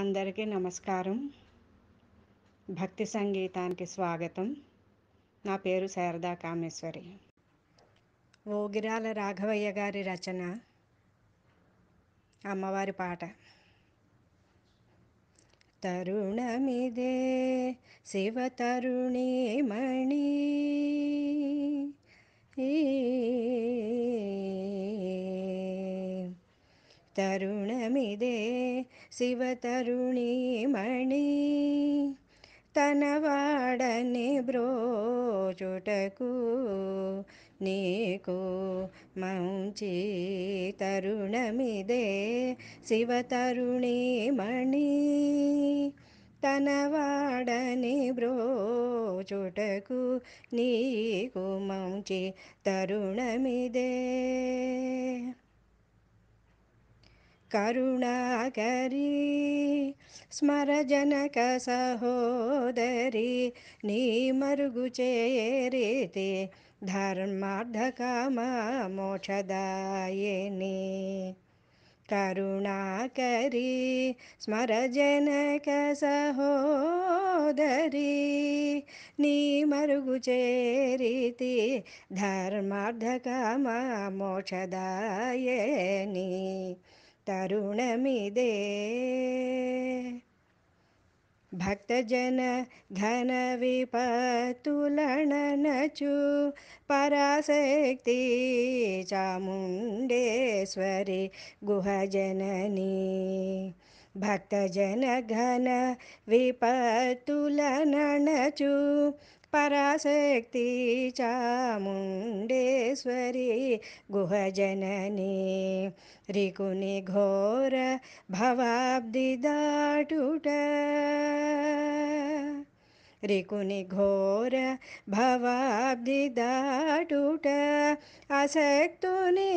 అందరికీ నమస్కారం భక్తి సంగీతానికి స్వాగతం నా పేరు శారదా కామేశ్వరి ఓగిరాల రాఘవయ్య గారి రచన అమ్మవారి పాట తరుణమిదే శివ మణి ತರುಣಮಿದೆ ಶಿವತರುಣಿ ಮಣಿ తనవాడని బ్రోచుటకు నీకు మంచి తరుణమిదే శివతరుణి మణి తనవాడని బ్రోచుటకు నీకు మంచి తరుణమిదే కరుణాకరీ స్మరజనక సహోదరి నీ మరుగు చేరితే ధర్మార్థకామ మోక్షదాయని కరుణాకరీ స్మరజనక సహోదరి నీ మరుగు చేరితి ధర్మార్థకామ మోక్షదాయని तरुणमिदे भक्तजन घनविपतुलननचु पराशक्ति चामुण्डेश्वरि गुहजननी भक्तजन घन विपतुलननचु पराशक्ति चामुण्डेश्वरि गुहजननी रिकुनि घोर भवाब्दिदाटुट ರಿಕುನಿ ಘೋರ ಭವಾಬ್ಧಿದಾಟುಟ ಅಸಕ್ತುನಿ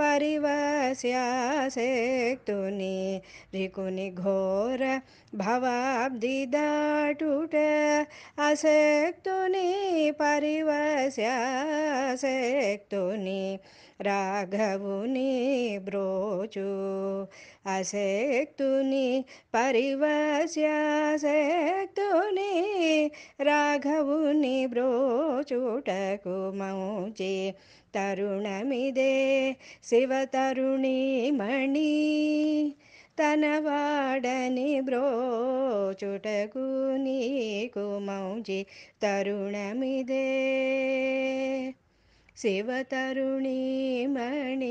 ಪರಿವಸ್ಯಾಸಕ್ತುನಿ ರಿಕುನಿ ಘೋರ ಭವಾಬ್ಧಿದಾಟುಟ ಅಸಕ್ತುನಿ ಪರಿವಸ್ಯಾಸಕ್ತುನಿ రాఘవుని బ్రోచు అశక్తుని పరివశ్యాసక్తు రాఘవుని బ్రోచూటకు మౌజే తరుణమిదే శివతరుణి మణి తనవాడని బ్రోచుటకు నీకు మౌజి తరుణమిదే శివతరుణి మణి